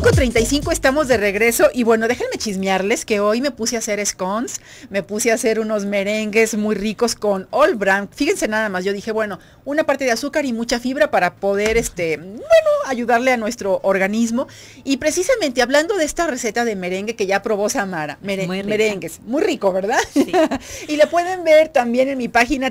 5.35 estamos de regreso y bueno, déjenme chismearles que hoy me puse a hacer scones, me puse a hacer unos merengues muy ricos con All Brand. Fíjense nada más, yo dije, bueno, una parte de azúcar y mucha fibra para poder, este, bueno, ayudarle a nuestro organismo. Y precisamente hablando de esta receta de merengue que ya probó Samara, merengues, muy rico, ¿verdad? y la pueden ver también en mi página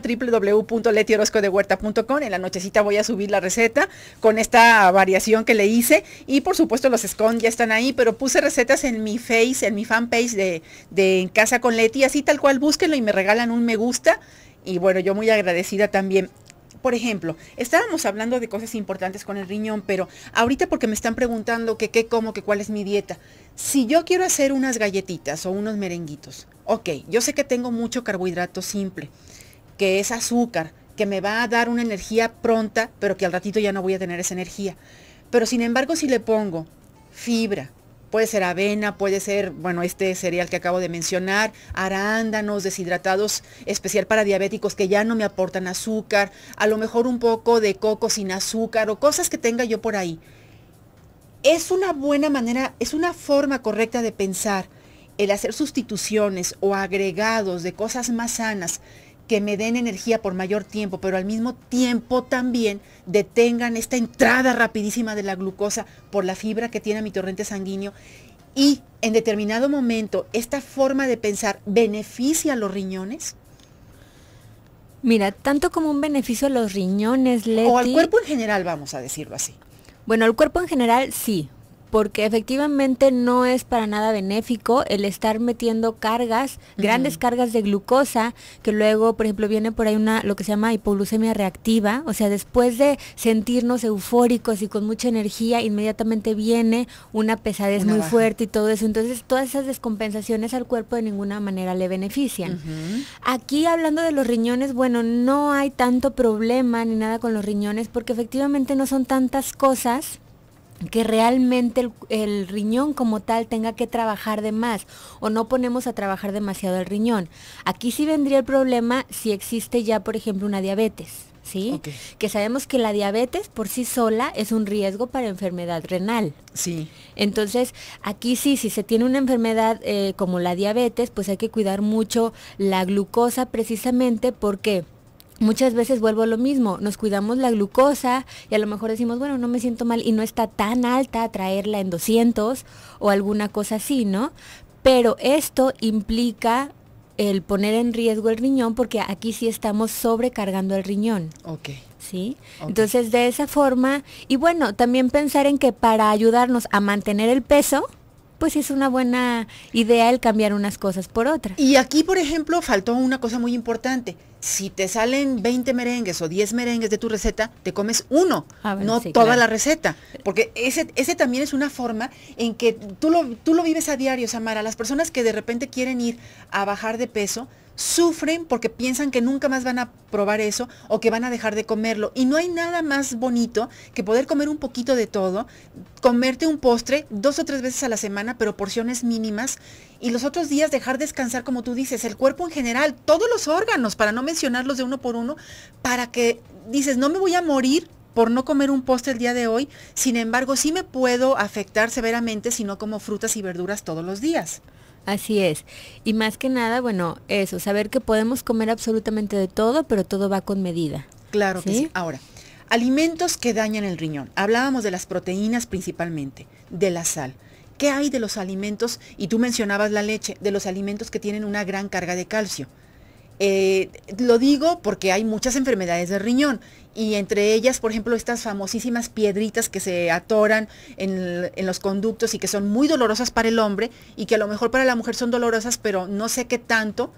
huerta.com En la nochecita voy a subir la receta con esta variación que le hice y por supuesto los ya están ahí, pero puse recetas en mi face, en mi fanpage de, de En Casa con Leti, así tal cual, búsquenlo y me regalan un me gusta. Y bueno, yo muy agradecida también. Por ejemplo, estábamos hablando de cosas importantes con el riñón, pero ahorita porque me están preguntando que qué como, que cuál es mi dieta. Si yo quiero hacer unas galletitas o unos merenguitos, ok, yo sé que tengo mucho carbohidrato simple, que es azúcar, que me va a dar una energía pronta, pero que al ratito ya no voy a tener esa energía. Pero sin embargo, si le pongo fibra. Puede ser avena, puede ser, bueno, este cereal que acabo de mencionar, arándanos deshidratados, especial para diabéticos que ya no me aportan azúcar, a lo mejor un poco de coco sin azúcar o cosas que tenga yo por ahí. Es una buena manera, es una forma correcta de pensar el hacer sustituciones o agregados de cosas más sanas que me den energía por mayor tiempo, pero al mismo tiempo también detengan esta entrada rapidísima de la glucosa por la fibra que tiene mi torrente sanguíneo. Y en determinado momento, esta forma de pensar beneficia a los riñones. Mira, tanto como un beneficio a los riñones, Leti. O al cuerpo en general, vamos a decirlo así. Bueno, al cuerpo en general sí, porque efectivamente no es para nada benéfico el estar metiendo cargas, grandes cargas de glucosa, que luego, por ejemplo, viene por ahí una lo que se llama hipoglucemia reactiva, o sea, después de sentirnos eufóricos y con mucha energía, inmediatamente viene una pesadez muy fuerte y todo eso. Entonces, todas esas descompensaciones al cuerpo de ninguna manera le benefician. Aquí hablando de los riñones, bueno, no hay tanto problema ni nada con los riñones porque efectivamente no son tantas cosas que realmente el, riñón como tal tenga que trabajar de más o no ponemos a trabajar demasiado el riñón. Aquí sí vendría el problema si existe ya, por ejemplo, una diabetes. ¿Sí? Que sabemos que la diabetes por sí sola es un riesgo para enfermedad renal. Sí. Entonces, aquí sí, si se tiene una enfermedad eh, como la diabetes, pues hay que cuidar mucho la glucosa precisamente porque muchas veces vuelvo a lo mismo, nos cuidamos la glucosa y a lo mejor decimos, bueno, no me siento mal y no está tan alta traerla en 200 o alguna cosa así, ¿no? Pero esto implica el poner en riesgo el riñón porque aquí sí estamos sobrecargando el riñón. Ok. ¿Sí? Entonces, de esa forma, y bueno, también pensar en que para ayudarnos a mantener el peso, pues es una buena idea el cambiar unas cosas por otras. Y aquí, por ejemplo, faltó una cosa muy importante si te salen 20 merengues o 10 merengues de tu receta, te comes uno, ah, no toda la receta. Porque ese, ese también es una forma en que tú tú lo vives a diario, Samara. Las personas que de repente quieren ir a bajar de peso, sufren porque piensan que nunca más van a probar eso o que van a dejar de comerlo. Y no hay nada más bonito que poder comer un poquito de todo, comerte un postre dos o tres veces a la semana, pero porciones mínimas y los otros días dejar descansar, como tú dices, el cuerpo en general, todos los órganos, para no mencionarlos de uno por uno, para que dices, no me voy a morir por no comer un postre el día de hoy, sin embargo, sí me puedo afectar severamente si no como frutas y verduras todos los días. Así es. Y más que nada, bueno, eso, saber que podemos comer absolutamente de todo, pero todo va con medida. Claro que sí. Ahora, alimentos que dañan el riñón. Hablábamos de las proteínas principalmente, de la sal. ¿Qué hay de los alimentos? Y tú mencionabas la leche, de los alimentos que tienen una gran carga de calcio. Eh, lo digo porque hay muchas enfermedades de riñón y entre ellas, por ejemplo, estas famosísimas piedritas que se atoran en, los conductos y que son muy dolorosas para el hombre y que a lo mejor para la mujer son dolorosas, pero no sé qué tanto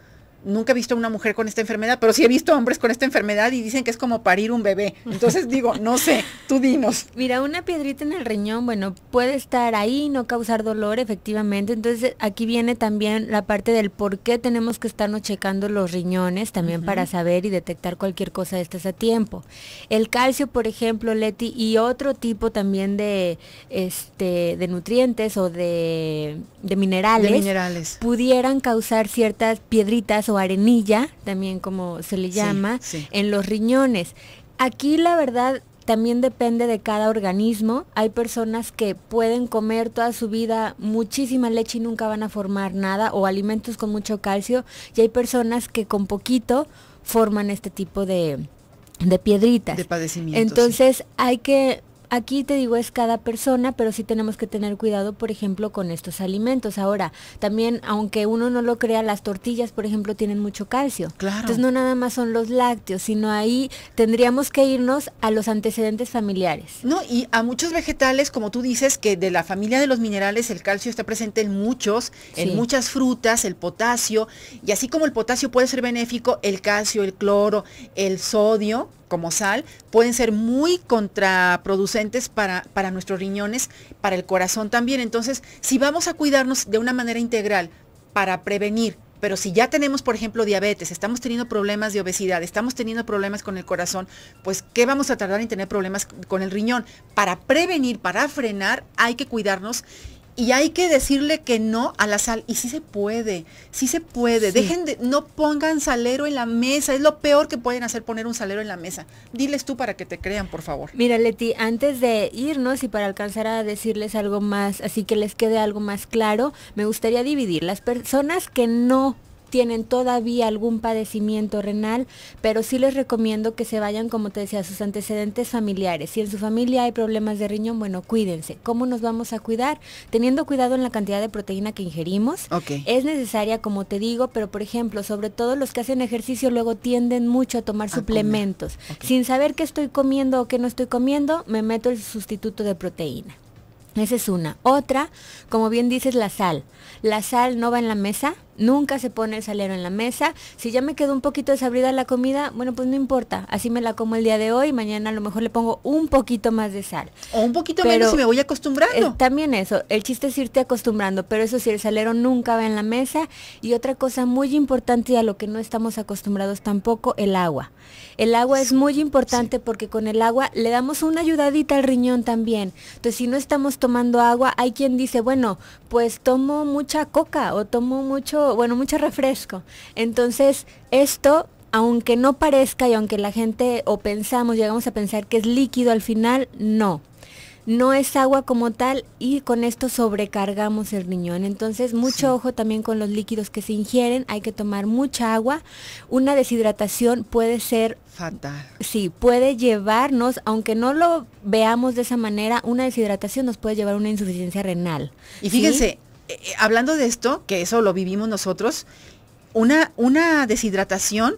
nunca he visto a una mujer con esta enfermedad, pero sí he visto hombres con esta enfermedad y dicen que es como parir un bebé. Entonces digo, no sé, tú dinos. Mira, una piedrita en el riñón, bueno, puede estar ahí, y no causar dolor, efectivamente. Entonces aquí viene también la parte del por qué tenemos que estarnos checando los riñones también para saber y detectar cualquier cosa de estas a tiempo. El calcio, por ejemplo, Leti, y otro tipo también de, este, de nutrientes o de, minerales, de minerales, pudieran causar ciertas piedritas o arenilla, también como se le llama, en los riñones. Aquí la verdad también depende de cada organismo. Hay personas que pueden comer toda su vida muchísima leche y nunca van a formar nada, o alimentos con mucho calcio, y hay personas que con poquito forman este tipo de, piedritas. De padecimiento Entonces hay que Aquí te digo es cada persona, pero sí tenemos que tener cuidado, por ejemplo, con estos alimentos. Ahora, también, aunque uno no lo crea, las tortillas, por ejemplo, tienen mucho calcio. Claro. Entonces no nada más son los lácteos, sino ahí tendríamos que irnos a los antecedentes familiares. No, y a muchos vegetales, como tú dices, que de la familia de los minerales el calcio está presente en muchos, en muchas frutas, el potasio, y así como el potasio puede ser benéfico, el calcio, el cloro, el sodio, como sal pueden ser muy contraproducentes para, para nuestros riñones, para el corazón también. Entonces, si vamos a cuidarnos de una manera integral para prevenir, pero si ya tenemos, por ejemplo, diabetes, estamos teniendo problemas de obesidad, estamos teniendo problemas con el corazón, pues ¿qué vamos a tardar en tener problemas con el riñón? Para prevenir, para frenar, hay que cuidarnos y hay que decirle que no a la sal. Y sí se puede, sí se puede. Dejen de, no pongan salero en la mesa. Es lo peor que pueden hacer poner un salero en la mesa. Diles tú para que te crean, por favor. Mira, Leti, antes de irnos y para alcanzar a decirles algo más, así que les quede algo más claro, me gustaría dividir las personas que no tienen todavía algún padecimiento renal, pero sí les recomiendo que se vayan, como te decía, a sus antecedentes familiares. Si en su familia hay problemas de riñón, bueno, cuídense. ¿Cómo nos vamos a cuidar? Teniendo cuidado en la cantidad de proteína que ingerimos. Es necesaria, como te digo, pero por ejemplo, sobre todo los que hacen ejercicio luego tienden mucho a tomar suplementos. Sin saber qué estoy comiendo o qué no estoy comiendo, me meto el sustituto de proteína. Esa es una. Otra, como bien dices, la sal. La sal no va en la mesa, Nunca se pone el salero en la mesa. Si ya me quedó un poquito desabrida la comida, bueno, pues no importa. Así me la como el día de hoy. Mañana a lo mejor le pongo un poquito más de sal. O un poquito menos y me voy acostumbrando. también eso. El chiste es irte acostumbrando. Pero eso sí, el salero nunca va en la mesa. Y otra cosa muy importante y a lo que no estamos acostumbrados tampoco, el agua. El agua es muy importante porque con el agua le damos una ayudadita al riñón también. Entonces, si no estamos tomando agua, hay quien dice, bueno, pues tomo mucha coca o tomo mucho bueno, mucho refresco. Entonces, esto aunque no parezca y aunque la gente o pensamos, llegamos a pensar que es líquido al final, no. No es agua como tal y con esto sobrecargamos el riñón. Entonces, mucho ojo también con los líquidos que se ingieren. Hay que tomar mucha agua. Una deshidratación puede ser... Fatal. Sí, puede llevarnos, aunque no lo veamos de esa manera, una deshidratación nos puede llevar a una insuficiencia renal. Y fíjense, eh, eh, hablando de esto, que eso lo vivimos nosotros, una, una deshidratación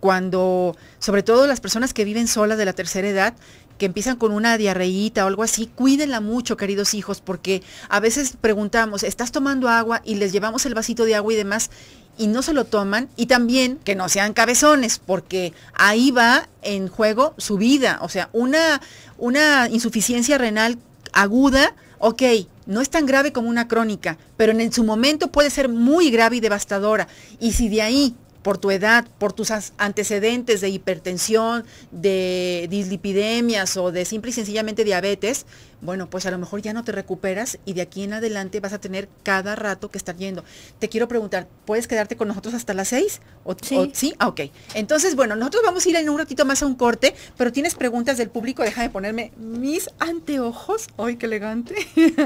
cuando, sobre todo las personas que viven solas de la tercera edad, que empiezan con una diarreíta o algo así, cuídenla mucho, queridos hijos, porque a veces preguntamos, ¿estás tomando agua? Y les llevamos el vasito de agua y demás, y no se lo toman. Y también que no sean cabezones, porque ahí va en juego su vida. O sea, una, una insuficiencia renal aguda, ok, no es tan grave como una crónica, pero en su momento puede ser muy grave y devastadora. Y si de ahí por tu edad, por tus antecedentes de hipertensión, de dislipidemias o de simple y sencillamente diabetes, bueno, pues a lo mejor ya no te recuperas y de aquí en adelante vas a tener cada rato que estar yendo. Te quiero preguntar, ¿puedes quedarte con nosotros hasta las seis? sí. ¿sí? Ah, ok. Entonces, bueno, nosotros vamos a ir en un ratito más a un corte, pero tienes preguntas del público, de ponerme mis anteojos. ¡Ay, qué elegante!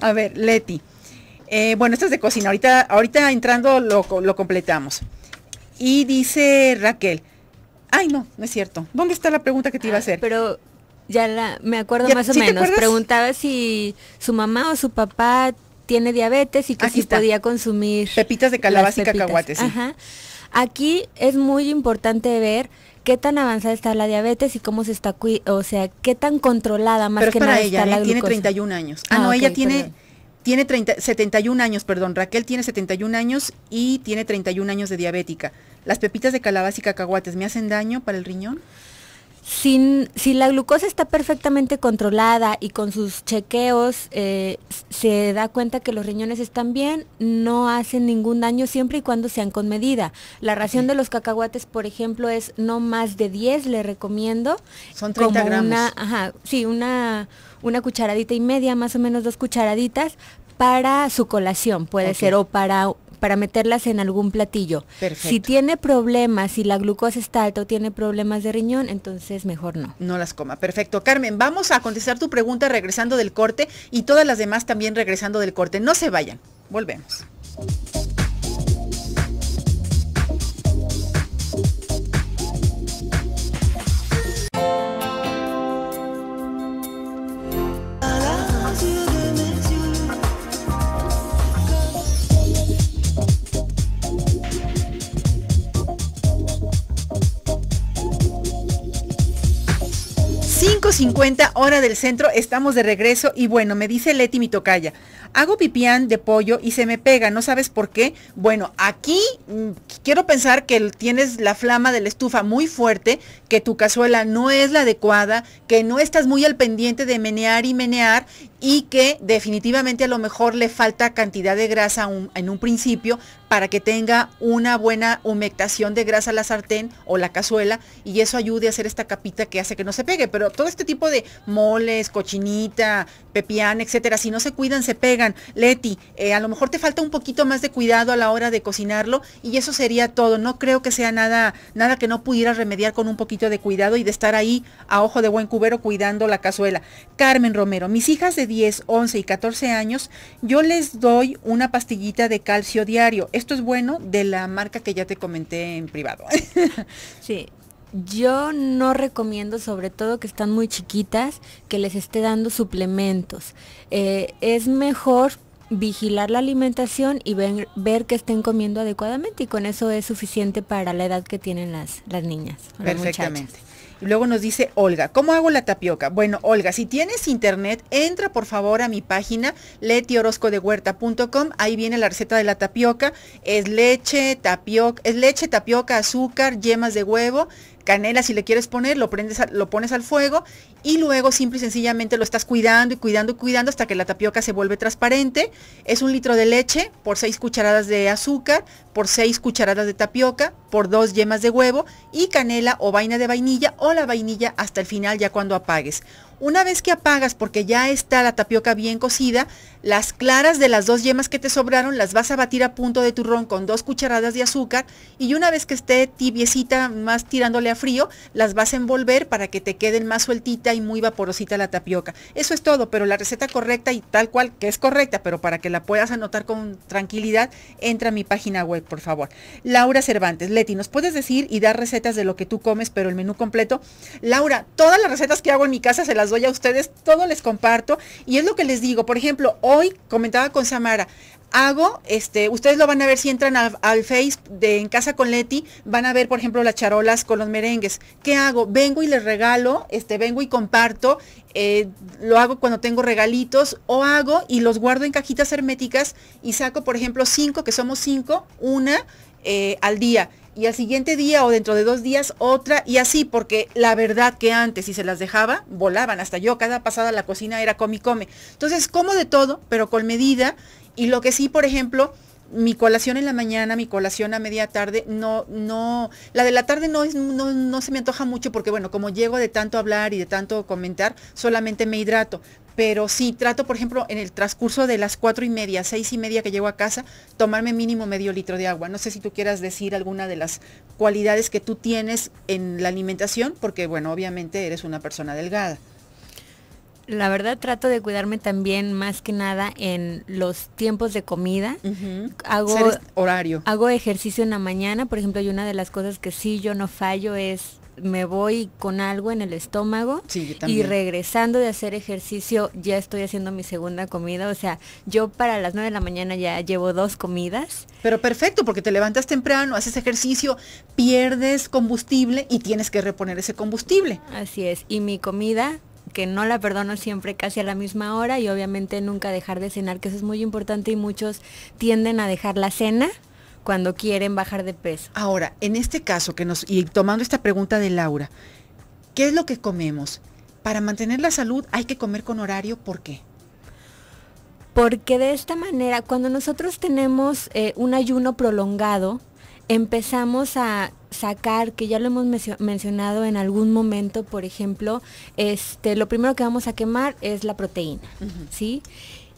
a ver, Leti. Eh, bueno, esto es de cocina. Ahorita, ahorita entrando lo completamos. Y dice Raquel, ay no, no es cierto. ¿Dónde está la pregunta que te iba a hacer? Pero ya me acuerdo más o menos. Preguntaba si su mamá o su papá tiene diabetes y que si podía consumir. Pepitas de calabaza y cacahuates. Aquí es muy importante ver qué tan avanzada está la diabetes y cómo se está, o sea, qué tan controlada más que para nada ella, ella ¿eh? tiene 31 años. Ah, ah, no, ella tiene tiene 71 años, perdón, Raquel tiene 71 años y tiene 31 años de diabética. ¿Las pepitas de calabaza y cacahuates me hacen daño para el riñón? si la glucosa está perfectamente controlada y con sus chequeos eh, se da cuenta que los riñones están bien, no hacen ningún daño siempre y cuando sean con medida. La ración de los cacahuates, por ejemplo, es no más de 10, le recomiendo. Son 30 gramos. Una, sí, una, cucharadita y media, más o menos dos cucharaditas, para su colación puede ser o para para meterlas en algún platillo. Perfecto. Si tiene problemas, si la glucosa está alta o tiene problemas de riñón, entonces mejor no. No las coma. Perfecto. Carmen, vamos a contestar tu pregunta regresando del corte y todas las demás también regresando del corte. No se vayan. Volvemos. 50 hora del centro, estamos de regreso y bueno, me dice Leti mi tocaya, hago pipián de pollo y se me pega, ¿no sabes por qué? Bueno, aquí mm, quiero pensar que tienes la flama de la estufa muy fuerte, que tu cazuela no es la adecuada, que no estás muy al pendiente de menear y menear y que definitivamente a lo mejor le falta cantidad de grasa en un principio, para que tenga una buena humectación de grasa la sartén o la cazuela y eso ayude a hacer esta capita que hace que no se pegue. Pero todo este tipo de moles, cochinita, pepián, etcétera, si no se cuidan, se pegan. Leti, eh, a lo mejor te falta un poquito más de cuidado a la hora de cocinarlo y eso sería todo. No creo que sea nada, nada que no pudiera remediar con un poquito de cuidado y de estar ahí a ojo de buen cubero cuidando la cazuela. Carmen Romero, mis hijas de 10, 11 y 14 años, yo les doy una pastillita de calcio diario esto es bueno de la marca que ya te comenté en privado. sí, yo no recomiendo, sobre todo que están muy chiquitas, que les esté dando suplementos. Eh, es mejor vigilar la alimentación y ver, que estén comiendo adecuadamente y con eso es suficiente para la edad que tienen las, las niñas. Perfectamente. Luego nos dice Olga, ¿cómo hago la tapioca? Bueno, Olga, si tienes internet, entra por favor a mi página letioroscodehuerta.com. Ahí viene la receta de la tapioca. Es leche, tapioca, es leche, tapioca, azúcar, yemas de huevo, canela si le quieres poner, lo prendes, lo pones al fuego y luego simple y sencillamente lo estás cuidando y cuidando y cuidando hasta que la tapioca se vuelve transparente. Es un litro de leche por 6 cucharadas de azúcar, por 6 cucharadas de tapioca, por 2 yemas de huevo y canela o vaina de vainilla o la vainilla hasta el final ya cuando apagues. Una vez que apagas porque ya está la tapioca bien cocida, las claras de las dos yemas que te sobraron las vas a batir a punto de turrón con dos cucharadas de azúcar y una vez que esté tibiecita más tirándole a frío, las vas a envolver para que te queden más sueltita y muy vaporosita la tapioca. Eso es todo, pero la receta correcta y tal cual, que es correcta, pero para que la puedas anotar con tranquilidad, entra a mi página web, por favor. Laura Cervantes, Leti, ¿nos puedes decir y dar recetas de lo que tú comes, pero el menú completo? Laura, todas las recetas que hago en mi casa se las doy a ustedes, todo les comparto y es lo que les digo. Por ejemplo, hoy comentaba con Samara, hago, este, ustedes lo van a ver si entran al Face de En Casa con Leti, van a ver, por ejemplo, las charolas con los merengues. ¿Qué hago? Vengo y les regalo, este, vengo y comparto, eh, lo hago cuando tengo regalitos, o hago y los guardo en cajitas herméticas y saco, por ejemplo, cinco, que somos cinco, una eh, al día y al siguiente día o dentro de dos días otra y así, porque la verdad que antes si se las dejaba, volaban, hasta yo cada pasada la cocina era come come. Entonces como de todo, pero con medida y lo que sí, por ejemplo, mi colación en la mañana, mi colación a media tarde, no, no, la de la tarde no, es, no, no se me antoja mucho porque, bueno, como llego de tanto hablar y de tanto comentar, solamente me hidrato. Pero sí, trato, por ejemplo, en el transcurso de las cuatro y media, seis y media que llego a casa, tomarme mínimo medio litro de agua. No sé si tú quieras decir alguna de las cualidades que tú tienes en la alimentación, porque, bueno, obviamente eres una persona delgada la verdad trato de cuidarme también más que nada en los tiempos de comida. Hago horario. Hago ejercicio en la mañana, por ejemplo, y una de las cosas que sí yo no fallo es me voy con algo en el estómago y regresando de hacer ejercicio ya estoy haciendo mi segunda comida. O sea, yo para las 9 de la mañana ya llevo dos comidas. Pero perfecto, porque te levantas temprano, haces ejercicio, pierdes combustible y tienes que reponer ese combustible. Así es, y mi comida que no la perdono siempre casi a la misma hora y obviamente nunca dejar de cenar, que eso es muy importante y muchos tienden a dejar la cena cuando quieren bajar de peso. Ahora, en este caso que nos y tomando esta pregunta de Laura, ¿qué es lo que comemos? Para mantener la salud hay que comer con horario, ¿por qué? Porque de esta manera, cuando nosotros tenemos eh, un ayuno prolongado, empezamos a sacar, que ya lo hemos mencionado en algún momento, por ejemplo, este, lo primero que vamos a quemar es la proteína, ¿sí?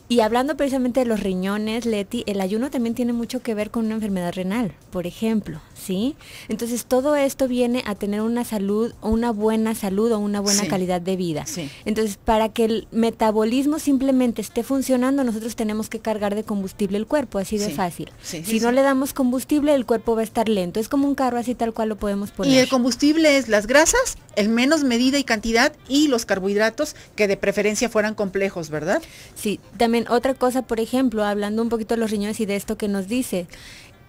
Y hablando precisamente de los riñones, Leti, el ayuno también tiene mucho que ver con una enfermedad renal, por ejemplo, ¿sí? Entonces todo esto viene a tener una salud, una buena salud o una buena calidad de vida. Entonces para que el metabolismo simplemente esté funcionando, nosotros tenemos que cargar de combustible el cuerpo, así de fácil. si no le damos combustible, el cuerpo va a estar lento. Es como un carro así tal cual lo podemos poner. Y el combustible es las grasas, el menos medida y cantidad, y los carbohidratos, que de preferencia fueran complejos, ¿verdad? Sí, también otra cosa, por ejemplo, hablando un poquito de los riñones y de esto que nos dice,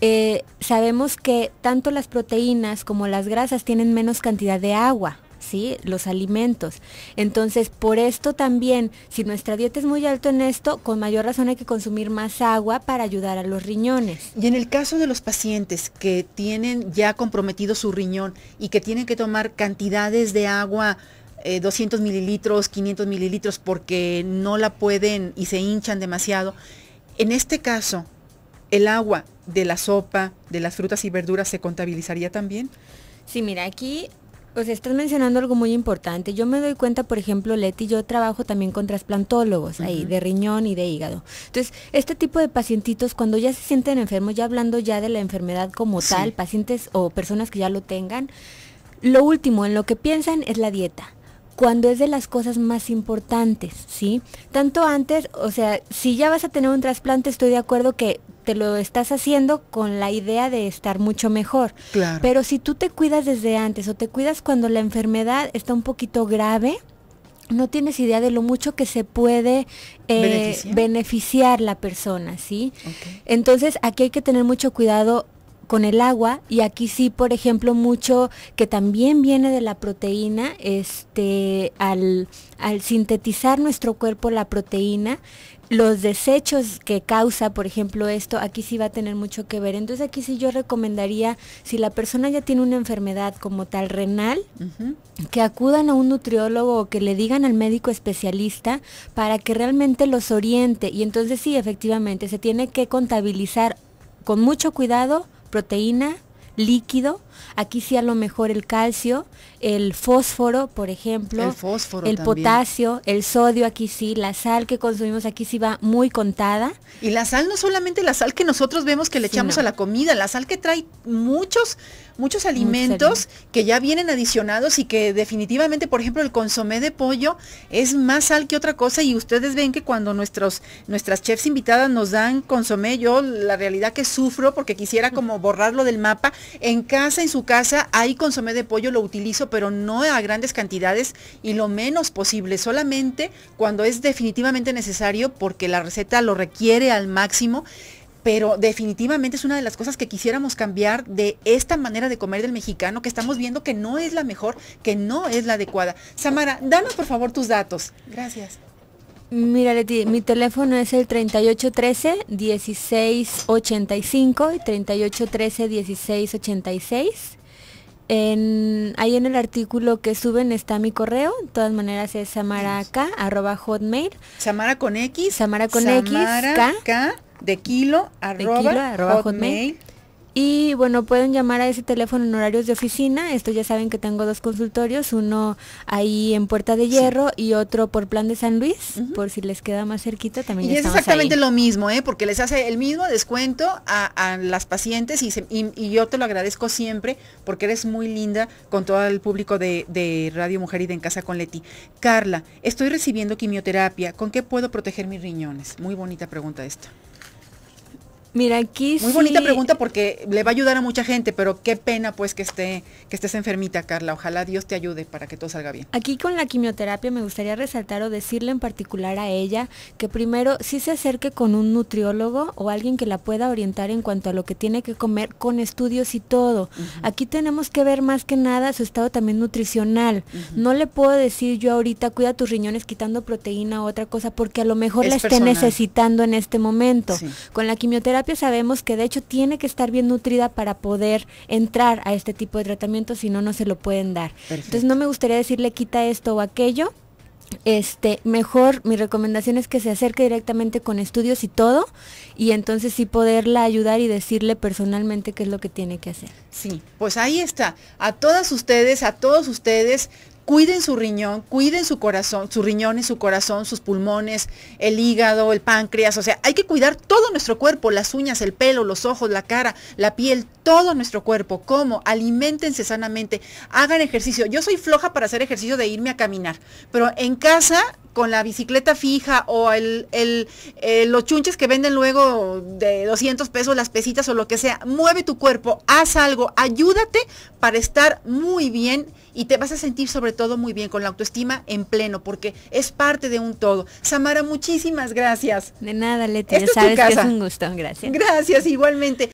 eh, sabemos que tanto las proteínas como las grasas tienen menos cantidad de agua. ¿Sí? Los alimentos. Entonces, por esto también, si nuestra dieta es muy alta en esto, con mayor razón hay que consumir más agua para ayudar a los riñones. Y en el caso de los pacientes que tienen ya comprometido su riñón y que tienen que tomar cantidades de agua 200 eh, mililitros, 500 mililitros, porque no la pueden y se hinchan demasiado. En este caso, el agua de la sopa, de las frutas y verduras, ¿se contabilizaría también? Sí, mira, aquí sea, estás mencionando algo muy importante. Yo me doy cuenta, por ejemplo, Leti, yo trabajo también con trasplantólogos ahí, de riñón y de hígado. Entonces, este tipo de pacientitos, cuando ya se sienten enfermos, ya hablando ya de la enfermedad como tal, pacientes o personas que ya lo tengan, lo último en lo que piensan es la dieta cuando es de las cosas más importantes, ¿sí? Tanto antes, o sea, si ya vas a tener un trasplante, estoy de acuerdo que te lo estás haciendo con la idea de estar mucho mejor. Pero si tú te cuidas desde antes o te cuidas cuando la enfermedad está un poquito grave, no tienes idea de lo mucho que se puede eh, beneficiar la persona, ¿sí? Entonces aquí hay que tener mucho cuidado con el agua y aquí sí, por ejemplo, mucho que también viene de la proteína, este, al, sintetizar nuestro cuerpo la proteína, los desechos que causa, por ejemplo, esto, aquí sí va a tener mucho que ver. Entonces aquí sí yo recomendaría, si la persona ya tiene una enfermedad como tal renal, que acudan a un nutriólogo o que le digan al médico especialista para que realmente los oriente. Y entonces sí, efectivamente, se tiene que contabilizar con mucho cuidado proteína, líquido, Aquí sí a lo mejor el calcio, el fósforo, por ejemplo, el, fósforo el potasio, el sodio, aquí sí, la sal que consumimos aquí sí va muy contada. Y la sal no solamente la sal que nosotros vemos que le echamos a la comida, la sal que trae muchos muchos alimentos que ya vienen adicionados y que definitivamente, por ejemplo, el consomé de pollo es más sal que otra cosa y ustedes ven que cuando nuestros nuestras chefs invitadas nos dan consomé, yo la realidad que sufro porque quisiera como borrarlo del mapa, en casa en su casa, ahí consomé de pollo lo utilizo, pero no a grandes cantidades y lo menos posible, solamente cuando es definitivamente necesario porque la receta lo requiere al máximo pero definitivamente es una de las cosas que quisiéramos cambiar de esta manera de comer del mexicano que estamos viendo que no es la mejor, que no es la adecuada. Samara, danos por favor tus datos. Gracias. Mira, Leti, mi teléfono es el 3813-1685 y 3813-1686. En, ahí en el artículo que suben está mi correo. De todas maneras es samaraca, arroba hotmail. Samara con X. Samara con Samara X. K, K de kilo, arroba, y bueno, pueden llamar a ese teléfono en horarios de oficina. Esto ya saben que tengo dos consultorios, uno ahí en Puerta de Hierro y otro por Plan de San Luis, por si les queda más cerquita también. Y es exactamente lo mismo, ¿eh? porque les hace el mismo descuento a, las pacientes y, yo te lo agradezco siempre porque eres muy linda con todo el público de, de Radio Mujer y de En Casa con Leti. Carla, estoy recibiendo quimioterapia, ¿con qué puedo proteger mis riñones? Muy bonita pregunta esta. Mira, aquí Muy bonita pregunta porque le va a ayudar a mucha gente, pero qué pena pues que esté que estés enfermita, Carla. Ojalá Dios te ayude para que todo salga bien. Aquí con la quimioterapia me gustaría resaltar o decirle en particular a ella que primero sí se acerque con un nutriólogo o alguien que la pueda orientar en cuanto a lo que tiene que comer con estudios y todo. Aquí tenemos que ver más que nada su estado también nutricional. No le puedo decir yo ahorita cuida tus riñones quitando proteína o otra cosa porque a lo mejor la esté necesitando en este momento. Con la quimioterapia sabemos que de hecho tiene que estar bien nutrida para poder entrar a este tipo de tratamiento, si no, no se lo pueden dar. Entonces no me gustaría decirle quita esto o aquello, este, mejor mi recomendación es que se acerque directamente con estudios y todo, y entonces sí poderla ayudar y decirle personalmente qué es lo que tiene que hacer. Sí, pues ahí está. A todas ustedes, a todos ustedes, cuiden su riñón, cuiden su corazón, sus riñones, su corazón, sus pulmones, el hígado, el páncreas, o sea, hay que cuidar todo nuestro cuerpo, las uñas, el pelo, los ojos, la cara, la piel, todo nuestro cuerpo. ¿Cómo? alimentense sanamente, hagan ejercicio. Yo soy floja para hacer ejercicio de irme a caminar, pero en casa con la bicicleta fija o el, eh, los chunches que venden luego de 200 pesos, las pesitas o lo que sea, mueve tu cuerpo, haz algo, ayúdate para estar muy bien y te vas a sentir sobre todo muy bien, con la autoestima en pleno, porque es parte de un todo. Samara, muchísimas gracias. De nada, Leti, ya sabes que es un gusto, gracias. Gracias, igualmente.